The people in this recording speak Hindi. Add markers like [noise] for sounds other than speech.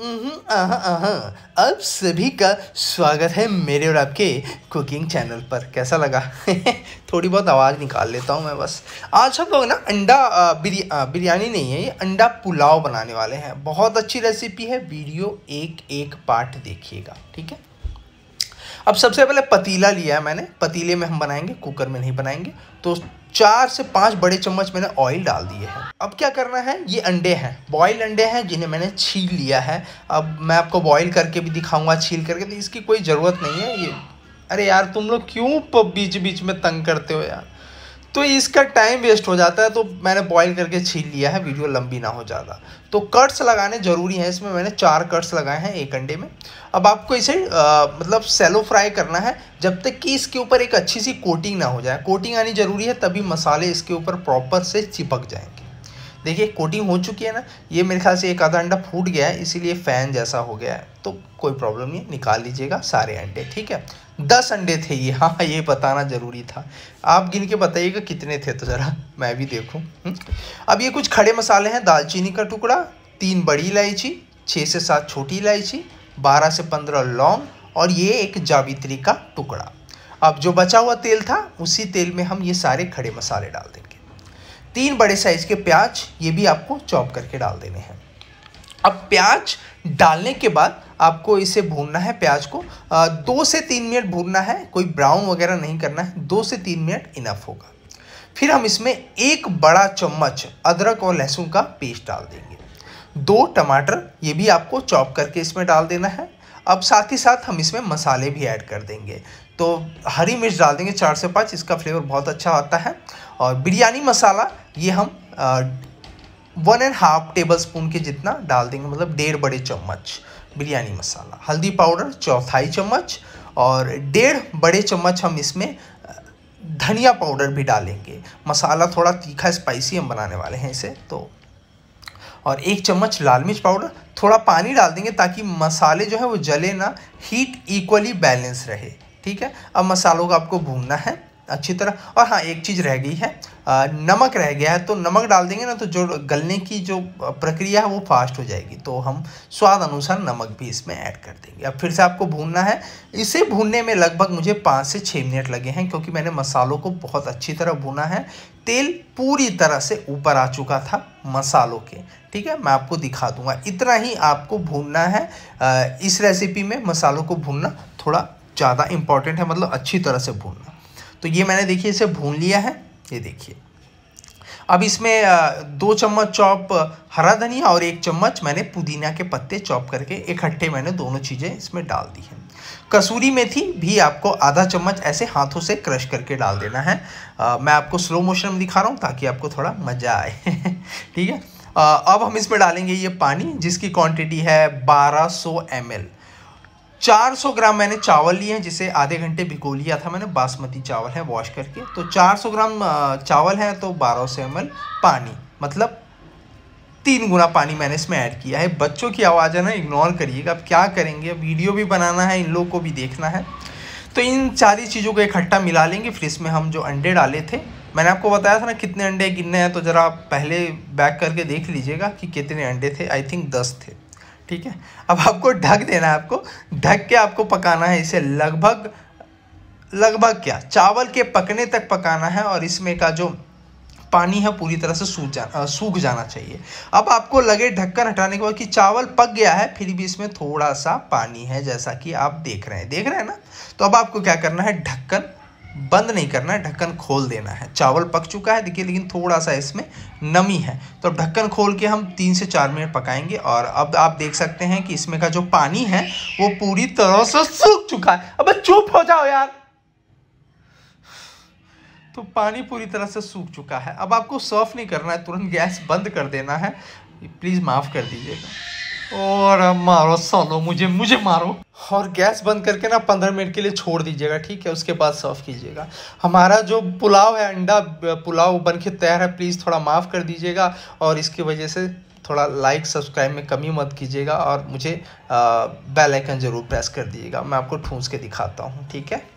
हम्म, अब सभी का स्वागत है मेरे और आपके कुकिंग चैनल पर कैसा लगा [laughs] थोड़ी बहुत आवाज़ निकाल लेता हूँ मैं बस आज हम लोग ना अंडा बिरयानी नहीं है ये अंडा पुलाव बनाने वाले हैं बहुत अच्छी रेसिपी है वीडियो एक एक पार्ट देखिएगा ठीक है अब सबसे पहले पतीला लिया है मैंने पतीले में हम बनाएंगे कुकर में नहीं बनाएंगे तो चार से पाँच बड़े चम्मच मैंने ऑयल डाल दिए हैं अब क्या करना है ये अंडे हैं बॉयल अंडे हैं जिन्हें मैंने छील लिया है अब मैं आपको बॉयल करके भी दिखाऊंगा छील करके तो इसकी कोई ज़रूरत नहीं है ये अरे यार तुम लोग क्यों बीच बीच में तंग करते हो यार तो इसका टाइम वेस्ट हो जाता है तो मैंने बॉईल करके छील लिया है वीडियो लंबी ना हो ज़्यादा तो कट्स लगाने ज़रूरी हैं इसमें मैंने चार कट्स लगाए हैं एक अंडे में अब आपको इसे आ, मतलब सेलो फ्राई करना है जब तक कि इसके ऊपर एक अच्छी सी कोटिंग ना हो जाए कोटिंग आनी ज़रूरी है तभी मसाले इसके ऊपर प्रॉपर से चिपक जाएँ देखिए कोटिंग हो चुकी है ना ये मेरे ख्याल से एक आधा अंडा फूट गया है इसीलिए फ़ैन जैसा हो गया है तो कोई प्रॉब्लम नहीं निकाल लीजिएगा सारे अंडे ठीक है दस अंडे थे ये हाँ ये बताना ज़रूरी था आप गिन के बताइएगा कितने थे तो ज़रा मैं भी देखूँ हम्म। अब ये कुछ खड़े मसाले हैं दालचीनी का टुकड़ा तीन बड़ी इलायची छः से सात छोटी इलायची बारह से पंद्रह लौंग और ये एक जावित्री का टुकड़ा अब जो बचा हुआ तेल था उसी तेल में हम ये सारे खड़े मसाले डाल देंगे तीन बड़े साइज़ के प्याज ये भी आपको चॉप करके डाल देने हैं अब प्याज डालने के बाद आपको इसे भूनना है प्याज को दो से तीन मिनट भूनना है कोई ब्राउन वगैरह नहीं करना है दो से तीन मिनट इनफ होगा फिर हम इसमें एक बड़ा चम्मच अदरक और लहसुन का पेस्ट डाल देंगे दो टमाटर ये भी आपको चॉप करके इसमें डाल देना है अब साथ ही साथ हम इसमें मसाले भी ऐड कर देंगे तो हरी मिर्च डाल देंगे चार से पाँच इसका फ्लेवर बहुत अच्छा आता है और बिरयानी मसाला ये हम one and half tablespoon के जितना डाल देंगे मतलब डेढ़ बड़े चम्मच बिरयानी मसाला हल्दी पाउडर चौथाई चम्मच और डेढ़ बड़े चम्मच हम इसमें धनिया पाउडर भी डालेंगे मसाला थोड़ा तीखा स्पाइसी हम बनाने वाले हैं इसे तो और एक चम्मच लाल मिर्च पाउडर थोड़ा पानी डाल देंगे ताकि मसाले जो है वो जले ना हीट इक्वली बैलेंस रहे ठीक है अब मसालों को आपको भूनना है अच्छी तरह और हाँ एक चीज़ रह गई है आ, नमक रह गया है तो नमक डाल देंगे ना तो जो गलने की जो प्रक्रिया है वो फास्ट हो जाएगी तो हम स्वाद अनुसार नमक भी इसमें ऐड कर देंगे अब फिर से आपको भूनना है इसे भूनने में लगभग मुझे पाँच से छः मिनट लगे हैं क्योंकि मैंने मसालों को बहुत अच्छी तरह भूना है तेल पूरी तरह से ऊपर आ चुका था मसालों के ठीक है मैं आपको दिखा दूंगा इतना ही आपको भूनना है इस रेसिपी में मसालों को भूनना थोड़ा ज़्यादा इम्पॉर्टेंट है मतलब अच्छी तरह से भूनना तो ये मैंने देखिए इसे भून लिया है ये देखिए अब इसमें दो चम्मच चॉप हरा धनिया और एक चम्मच मैंने पुदीना के पत्ते चॉप करके इकट्ठे मैंने दोनों चीज़ें इसमें डाल दी हैं कसूरी मेथी भी आपको आधा चम्मच ऐसे हाथों से क्रश करके डाल देना है आ, मैं आपको स्लो मोशन में दिखा रहा हूँ ताकि आपको थोड़ा मज़ा आए [laughs] ठीक है आ, अब हम इसमें डालेंगे ये पानी जिसकी क्वांटिटी है 1200 सौ 400 ग्राम मैंने चावल लिए हैं जिसे आधे घंटे भिगो लिया था मैंने बासमती चावल है वॉश करके तो 400 ग्राम चावल है तो 1200 सौ पानी मतलब तीन गुना पानी मैंने इसमें ऐड किया है बच्चों की आवाज़ है ना इग्नोर करिएगा अब क्या करेंगे वीडियो भी बनाना है इन लोग को भी देखना है तो इन सारी चीज़ों को इकट्ठा मिला लेंगे फिर इसमें हम जो अंडे डाले थे मैंने आपको बताया था ना कितने अंडे गिनने हैं तो ज़रा आप पहले बैक करके देख लीजिएगा कि कितने अंडे थे आई थिंक दस थे ठीक है अब आपको ढक देना है आपको ढक के आपको पकाना है इसे लगभग लगभग क्या चावल के पकने तक पकाना है और इसमें का जो पानी है पूरी तरह से सूख जाना सूख जाना चाहिए अब आपको लगे ढक्कन हटाने के बाद कि चावल पक गया है फिर भी इसमें थोड़ा सा पानी है जैसा कि आप देख रहे हैं देख रहे हैं ना तो अब आपको क्या करना है ढक्कन बंद नहीं करना है ढक्कन खोल देना है चावल पक चुका है देखिए लेकिन थोड़ा सा इसमें नमी है तो अब ढक्कन खोल के हम तीन से चार मिनट पकाएंगे और अब आप देख सकते हैं कि इसमें का जो पानी है वो पूरी तरह से सूख चुका है अब चुप हो जाओ यार तो पानी पूरी तरह से सूख चुका है अब आपको सर्व नहीं करना है तुरंत गैस बंद कर देना है प्लीज़ माफ़ कर दीजिएगा और मारो सालो मुझे मुझे मारो और गैस बंद करके ना पंद्रह मिनट के लिए छोड़ दीजिएगा ठीक है उसके बाद सर्व कीजिएगा हमारा जो पुलाव है अंडा पुलाव बन के तैयार है प्लीज़ थोड़ा माफ़ कर दीजिएगा और इसकी वजह से थोड़ा लाइक सब्सक्राइब में कमी मत कीजिएगा और मुझे बेल आइकन ज़रूर प्रेस कर दीजिएगा मैं आपको ठूंस के दिखाता हूँ ठीक है